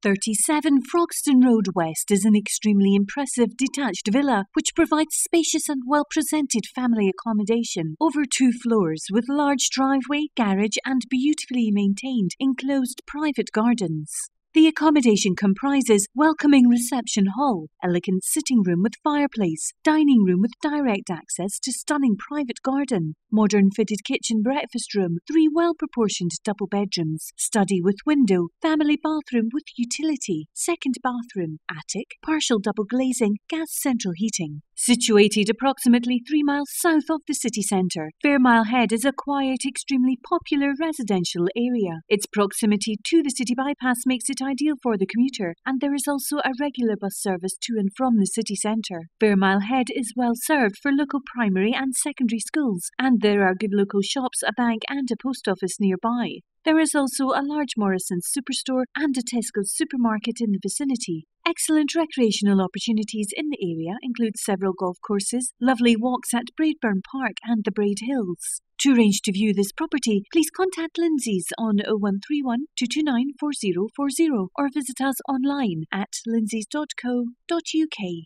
37 Frogston Road West is an extremely impressive detached villa which provides spacious and well presented family accommodation over two floors with large driveway, garage, and beautifully maintained enclosed private gardens. The accommodation comprises welcoming reception hall, elegant sitting room with fireplace, dining room with direct access to stunning private garden, modern fitted kitchen breakfast room, three well-proportioned double bedrooms, study with window, family bathroom with utility, second bathroom, attic, partial double glazing, gas central heating. Situated approximately three miles south of the city centre, Fairmile Head is a quiet, extremely popular residential area. Its proximity to the city bypass makes it ideal for the commuter, and there is also a regular bus service to and from the city centre. Fairmile Head is well served for local primary and secondary schools, and there are good local shops, a bank, and a post office nearby. There is also a large Morrison's superstore and a Tesco supermarket in the vicinity. Excellent recreational opportunities in the area include several golf courses, lovely walks at Braidburn Park and the Braid Hills. To arrange to view this property, please contact Lindsay's on 0131 229 4040 or visit us online at lindsays.co.uk.